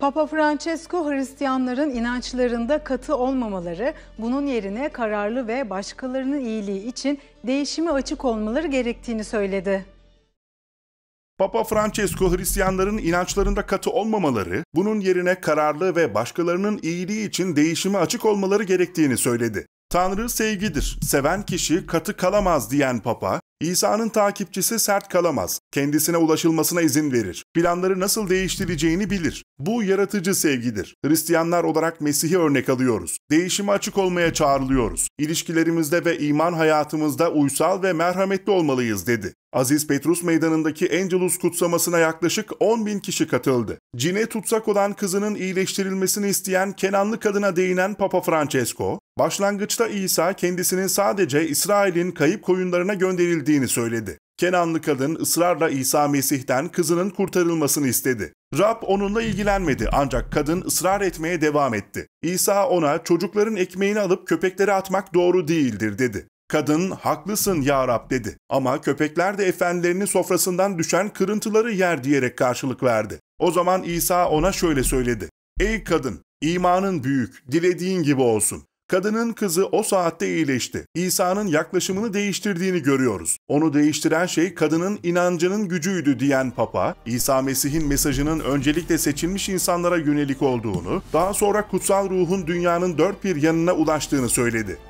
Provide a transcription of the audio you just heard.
Papa Francesco Hristiyanların inançlarında katı olmamaları, bunun yerine kararlı ve başkalarının iyiliği için değişime açık olmaları gerektiğini söyledi. Papa Francesco Hristiyanların inançlarında katı olmamaları, bunun yerine kararlı ve başkalarının iyiliği için değişime açık olmaları gerektiğini söyledi. Tanrı sevgidir, seven kişi katı kalamaz diyen Papa, İsa'nın takipçisi sert kalamaz, kendisine ulaşılmasına izin verir, planları nasıl değiştireceğini bilir. Bu yaratıcı sevgidir. Hristiyanlar olarak Mesih'i örnek alıyoruz. Değişime açık olmaya çağrılıyoruz. İlişkilerimizde ve iman hayatımızda uysal ve merhametli olmalıyız dedi. Aziz Petrus Meydanı'ndaki Angelus kutsamasına yaklaşık 10 bin kişi katıldı. Cine tutsak olan kızının iyileştirilmesini isteyen Kenanlı kadına değinen Papa Francesco, başlangıçta İsa kendisinin sadece İsrail'in kayıp koyunlarına gönderildiğini söyledi. Kenanlı kadın ısrarla İsa Mesih'ten kızının kurtarılmasını istedi. Rab onunla ilgilenmedi ancak kadın ısrar etmeye devam etti. İsa ona çocukların ekmeğini alıp köpeklere atmak doğru değildir dedi. Kadın haklısın ya Rab dedi ama köpekler de efendilerinin sofrasından düşen kırıntıları yer diyerek karşılık verdi. O zaman İsa ona şöyle söyledi. Ey kadın imanın büyük dilediğin gibi olsun. Kadının kızı o saatte iyileşti. İsa'nın yaklaşımını değiştirdiğini görüyoruz. Onu değiştiren şey kadının inancının gücüydü diyen Papa, İsa Mesih'in mesajının öncelikle seçilmiş insanlara yönelik olduğunu, daha sonra kutsal ruhun dünyanın dört bir yanına ulaştığını söyledi.